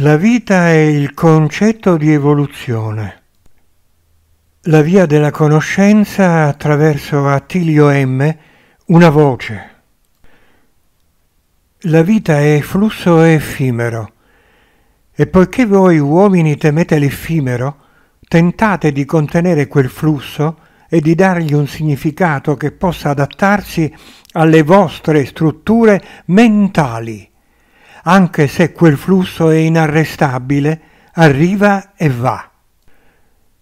La vita è il concetto di evoluzione. La via della conoscenza attraverso Attilio M, una voce. La vita è flusso effimero. E poiché voi uomini temete l'effimero, tentate di contenere quel flusso e di dargli un significato che possa adattarsi alle vostre strutture mentali anche se quel flusso è inarrestabile, arriva e va.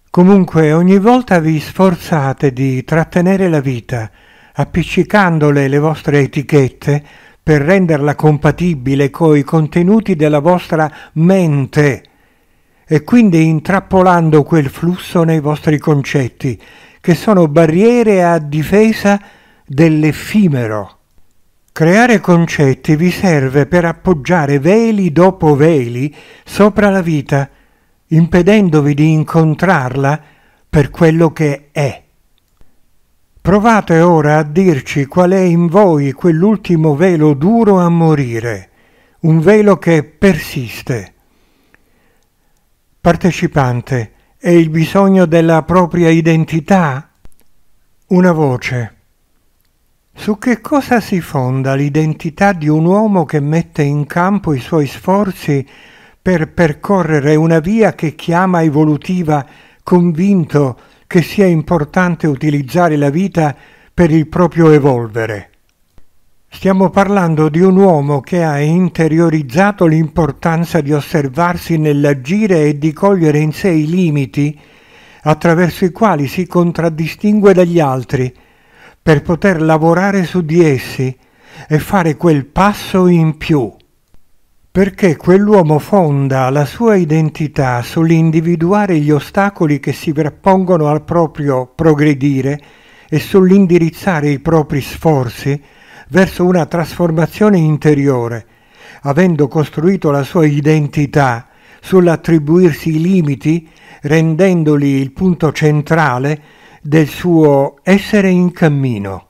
Comunque ogni volta vi sforzate di trattenere la vita, appiccicandole le vostre etichette per renderla compatibile coi contenuti della vostra mente e quindi intrappolando quel flusso nei vostri concetti, che sono barriere a difesa dell'effimero. Creare concetti vi serve per appoggiare veli dopo veli sopra la vita, impedendovi di incontrarla per quello che è. Provate ora a dirci qual è in voi quell'ultimo velo duro a morire, un velo che persiste. Partecipante, è il bisogno della propria identità? Una voce. Su che cosa si fonda l'identità di un uomo che mette in campo i suoi sforzi per percorrere una via che chiama evolutiva, convinto che sia importante utilizzare la vita per il proprio evolvere? Stiamo parlando di un uomo che ha interiorizzato l'importanza di osservarsi nell'agire e di cogliere in sé i limiti attraverso i quali si contraddistingue dagli altri – per poter lavorare su di essi e fare quel passo in più, perché quell'uomo fonda la sua identità sull'individuare gli ostacoli che si frappongono al proprio progredire e sull'indirizzare i propri sforzi verso una trasformazione interiore, avendo costruito la sua identità sull'attribuirsi i limiti, rendendoli il punto centrale del suo essere in cammino.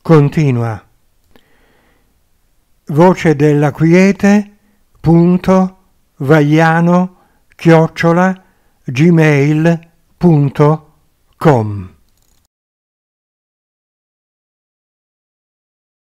Continua. Voce della quiete, punto, vagliano, chiocciola, gmail.com